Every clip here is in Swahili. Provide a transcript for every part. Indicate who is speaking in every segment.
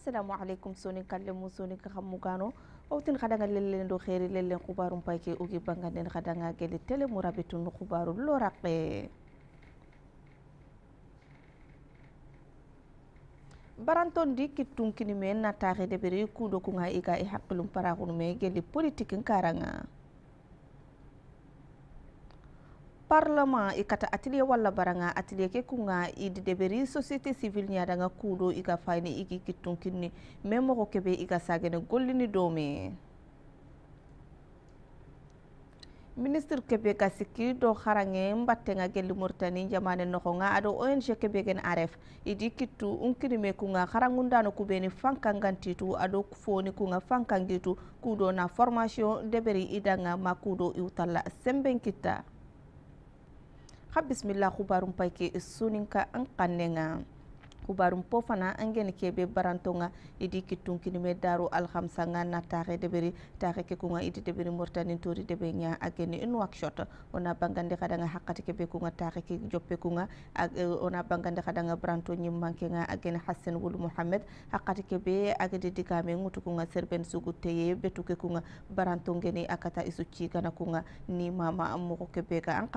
Speaker 1: assalamu aleykum sonin kalle mum sonin ka xammu gano owtin xadanga lellen do xeeri lellen xubarum payke ogi banganden xadanga gele télé mu rabitun xubaru loraqe baranton di kittunkini me nataxe deɓeri ku kunga iga i para xunu me geli politique nkaranga parlement i kata atelier walla baranga atelier ke kunga i deberi société civile ñadanga kuuɗo i ga fayini i kittun kittunkinni mais moxo keɓe i ga sagene gollini doome ministre kebe ga sikki do xarange mbattenga gelli mauritani jamane noxonga ado ong kebe gen aref idi kittu unkinime kunga harangundano kuɓeni fankangantitu aɗo foni kunga fankangitu kuuɗo na formation deɓeri idanga ma kudo iwtalla semben kitta ha bisimila khubarun paike sunin ka an kanne nga kubarum pofana fana angeni kebe barantonga idi kittunkinime daru alhamsa nga na taxe deɓeri taxe ke kunga idi deɓeri mortanin tori deɓe ña a geni in workshot ona bangandi xadanga hakkati kebe kunga taxe ke jope kunga eh, ona bangandi xadanga branto ñimmanke nga a geni hassen wul mohamed hakkati kebe agedi digame ŋutu kunga serben sugu teye ke kunga baranto ngeni a kata isu cigana kunga ni mama moxo kebe ga an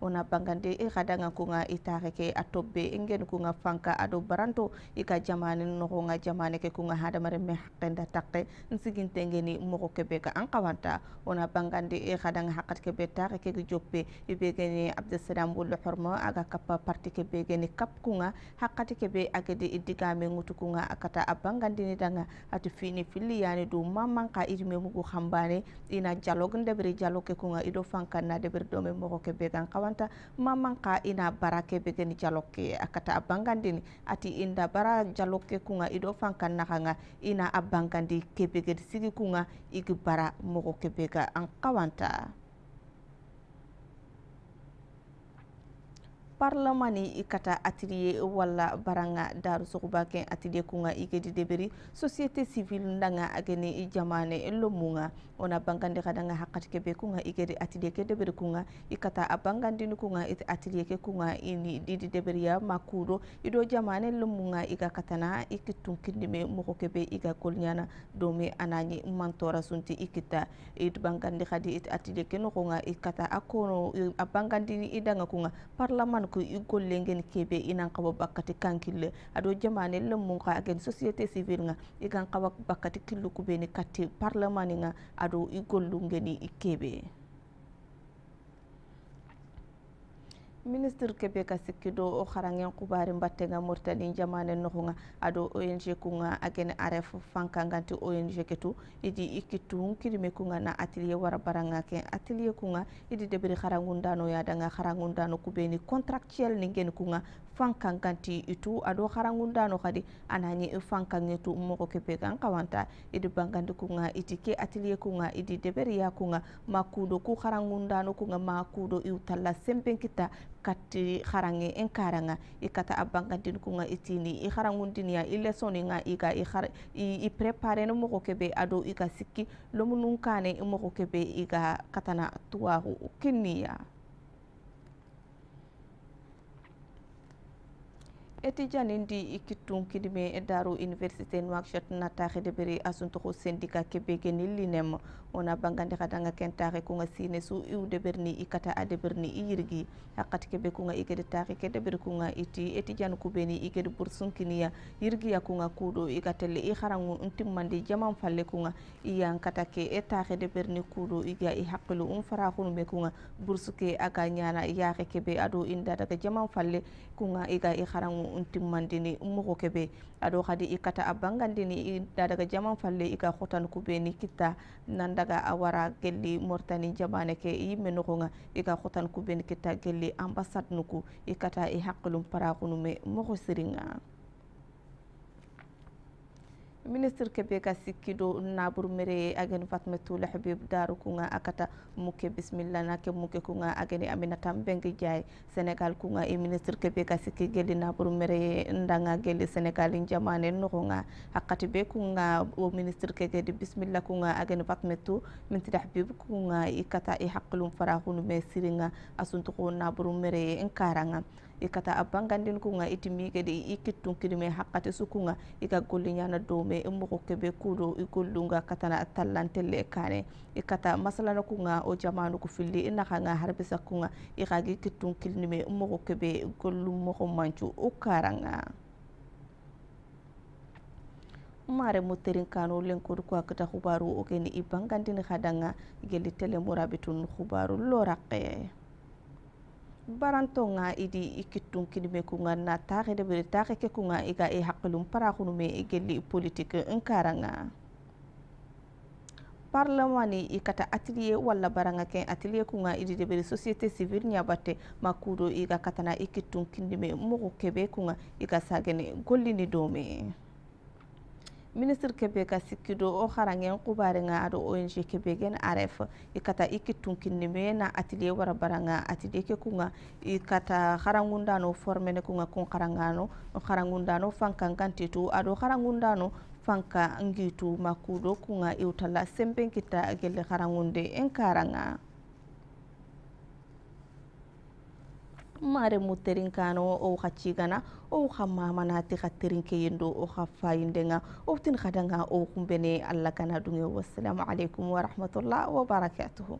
Speaker 1: ona bangandi i xadanga kunga i taxe ke a tobbe i ngeni kunga fanka do baranto i ka jamane nogo ga jamane ke kunga hadamaren me haqqenda taqe n sigintengeni mogo kebe ga an qawanta wona bangandi e hadanga haqqat kebe taxe kege joppe i begeni abdisalam wulle hormo aga kappa parti kebe geni kap kunga haqqati kebe agede i digame ŋutu kunga kata a bangandini danga ati fini filli yani du mamanka idime mugu hambane ina dialogue ndebiri dialogue ke kunga ido fankanna debiri dome mogo kebe gan qawanta mamanka ina bara kebe geni dialogue ke akata a bangandini ati inda bara jalo ke kunga ido fankan nakanga ina abangandi kebeged sigi kunga igi bara mogo kebega an kawanta parlamani i kata taa atiliye walla baranga darusogoba kɛ atiliye kunga i gedi deberi société civile ndanga ageni jamane lomunga ona bangandi kadanga hakatike be kunga i gedi atiliye ke deberi kunga i ka taa a bangandini kunga iti atiliye ke kunga ini didi deberiya makudo i do jamane lomunga i ka katana i ki kindime mogo kebe i ga golɲana domi anani mantora sunti i kita i bangandi kadi iti atiliye ke nogonga i ka taa a kono i danga kunga parlaman argu igol lengen kebe inan kawa bakati kankille ado jamane lemu ka gen société civile nga igan kawa bakati killu kubeni katti parlement nga ado igol lungeni ikebe ministre keɓe ka sikkiɗo o harangen kubari mbattega mauritanie jamane nohuga ado ong kuga agene aref fanka ganti ong ke to idi ikkittu kirime kuga na atelier wara baraga ken atelier kuga idi deɓri haragundano yadaga haragundano kubeni contractuel ni geni kuga fanka ganti itu aɗo haragundano kadi anani fankaŋe tu mogo keɓe gan kawanta idi bangandi kuga idi ke atelier kuga idi deɓeriya kuga ma kuɗo ku haragundano kuga ma kuɗo iw talla sembenkita kati xarange en karanga i kata a bankantini kunga i tini i harangundiniya i lesoninga i ka i préparene moxo kebe ado i ga sikki lomunun kane i moxo kebe i ka katana tuwaxu kinniya Etijan indi ikitun kidime daro université Nouakchott na taxe de beri asuntuxu syndicat kebege ni linem ona bangandi xadanga ken taxe kunga sine su iw de berni ikata a de berni i yirgi haqat kebe kunga igede taxe ke deberi beri kunga iti etijan kubeni igede bursunkiniya yirgi yirgiya kunga kudo igatelle i xarangu ntimmandi jaman falle kunga iyan kata ke e taxe de berni kudo iga i xaqilu um faraxunu me kunga bursuke aga ñana yaxe kebe ado inda daga jaman falle kunga ga i xarangu untimmandini ummogo kebe ado kadi i kata a bangandini i daga jaman falle i ka hotankuɓe ni kitta nan daga a wara gelli mortani jamane ke yimme nogoga i ka kube ni kitta gelli ambassade nuku i kata i e hakkilum parakunume mogo siringa ministre kebe ka sikkiɗo naɓurmere ageni fatmatou lahbib daru kuga akata muke bisimilla nake mukke kuga ageni aminatam bengue diaye senegal kuga e ministre kebe ka sikki geli gueli naɓurmere daga gueli sénégal jamane nogoga hakkati be kuga o ministre kegedi bisimilla kuga ageni fatmatou minti lahbib kuga i kata i e haqqilum farahunu me siriga asuntuko naɓurmere n karaga ikata a bangandin kunga iti migedi i kittun kidime hakkati sukunga iga golli ñana dome i mogo kebe kudo i gollunga katana a tallantelle kane ikata masalana kunga o jamanu ku filli i naxanga harbisa kunga i xagi kittun kilinime i mogo kebe gollu mogo mancu u karanga mare muterin kano lenkodu ko akata hubaru ogeni i bangandini hadanga geli tele khubaru lo loraqe barantonga idi ikittun kidime kunga na taxe debere taxe ke kunga i ga i e haqilum paraxunume i geli politique nkaranga parlemani i kata atelier wala baranga ken atelier kunga idi debere société civile ñabate ma i ga katana i kittun kindime moxo kebe kunga i ga sagene gollini dome ministre kebeka sikkido o harangen kubarenga ado ong kebegen aref ikata iki tunkinime na atelier wara baranga atelier ke kunga ikata harangundano ne kunga kun harangano harangundano fankangantitu ado harangundano fanka ngitu makudo kunga iutala semben kita gele harangunde enkaranga mare mu terinkano kano o xa cigana o xa mamanati xa terinke yendo o xa fayindenga o tin xadanga o xumbene allah kana dunge wasalamu aleykum wa rahmatullah wa barakatuhu